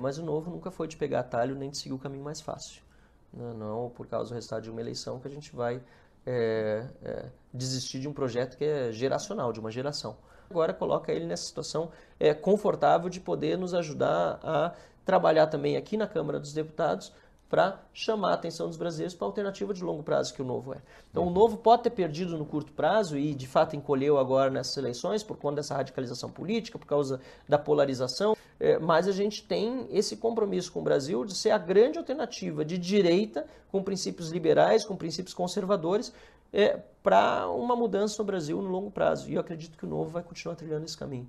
Mas o novo nunca foi de pegar atalho nem de seguir o caminho mais fácil. Né? Não, por causa do resultado de uma eleição que a gente vai é, é, desistir de um projeto que é geracional, de uma geração. Agora coloca ele nessa situação é, confortável de poder nos ajudar a trabalhar também aqui na Câmara dos Deputados para chamar a atenção dos brasileiros para a alternativa de longo prazo que o novo é. Então, o novo pode ter perdido no curto prazo e, de fato, encolheu agora nessas eleições por conta dessa radicalização política, por causa da polarização. É, mas a gente tem esse compromisso com o Brasil de ser a grande alternativa de direita, com princípios liberais, com princípios conservadores, é, para uma mudança no Brasil no longo prazo. E eu acredito que o Novo vai continuar trilhando esse caminho.